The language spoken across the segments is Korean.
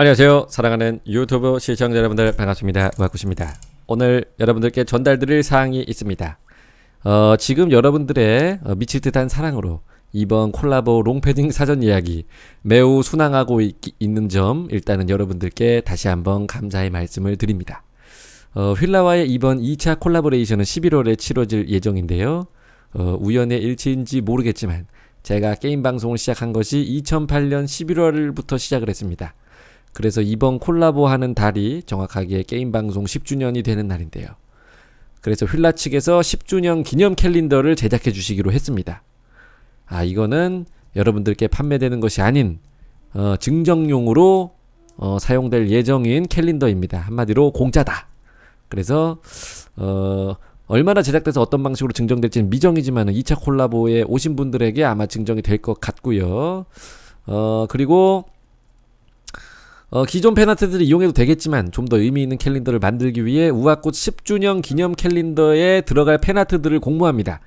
안녕하세요. 사랑하는 유튜브 시청자 여러분들 반갑습니다. 와꾸십니다. 오늘 여러분들께 전달드릴 사항이 있습니다. 어, 지금 여러분들의 어, 미칠 듯한 사랑으로 이번 콜라보 롱패딩 사전 이야기 매우 순항하고 있, 는점 일단은 여러분들께 다시 한번 감사의 말씀을 드립니다. 어, 휠라와의 이번 2차 콜라보레이션은 11월에 치러질 예정인데요. 어, 우연의 일치인지 모르겠지만 제가 게임 방송을 시작한 것이 2008년 11월부터 시작을 했습니다. 그래서 이번 콜라보하는 달이 정확하게 게임 방송 10주년이 되는 날인데요. 그래서 휠라 측에서 10주년 기념 캘린더를 제작해 주시기로 했습니다. 아, 이거는 여러분들께 판매되는 것이 아닌 어, 증정용으로 어, 사용될 예정인 캘린더입니다. 한마디로 공짜다. 그래서 어, 얼마나 제작돼서 어떤 방식으로 증정될지는 미정이지만 2차 콜라보에 오신 분들에게 아마 증정이 될 것 같고요. 어, 그리고 어, 기존 팬아트들을 이용해도 되겠지만 좀 더 의미 있는 캘린더를 만들기 위해 우아꽃 10주년 기념 캘린더에 들어갈 팬아트들을 공모합니다.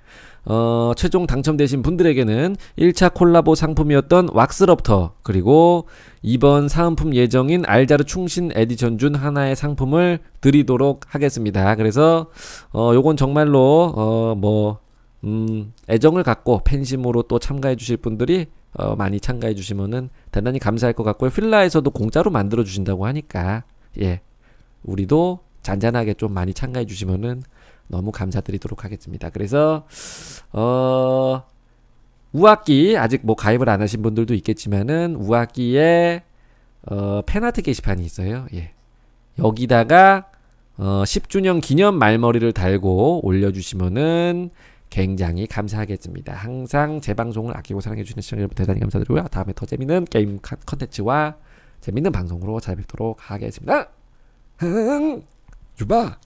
어, 최종 당첨되신 분들에게는 1차 콜라보 상품이었던 왁스럽터 그리고 이번 사은품 예정인 알자르 충신 에디션 준 하나의 상품을 드리도록 하겠습니다. 그래서 어, 요건 정말로 어, 뭐 음, 애정을 갖고 팬심으로 또 참가해 주실 분들이 어, 많이 참가해 주시면은 대단히 감사할 것 같고요. 필라에서도 공짜로 만들어 주신다고 하니까 예, 우리도 잔잔하게 좀 많이 참가해 주시면은 너무 감사드리도록 하겠습니다. 그래서 어 우학기 아직 뭐 가입을 안 하신 분들도 있겠지만은 우학기에 어 팬아트 게시판이 있어요. 예. 여기다가 어 10주년 기념 말머리를 달고 올려 주시면은 굉장히 감사하겠습니다. 항상 제 방송을 아끼고 사랑해주시는 시청자 여러분 대단히 감사드리고요. 다음에 더 재밌는 게임 컨텐츠와 재밌는 방송으로 찾아뵙도록 하겠습니다. 유바!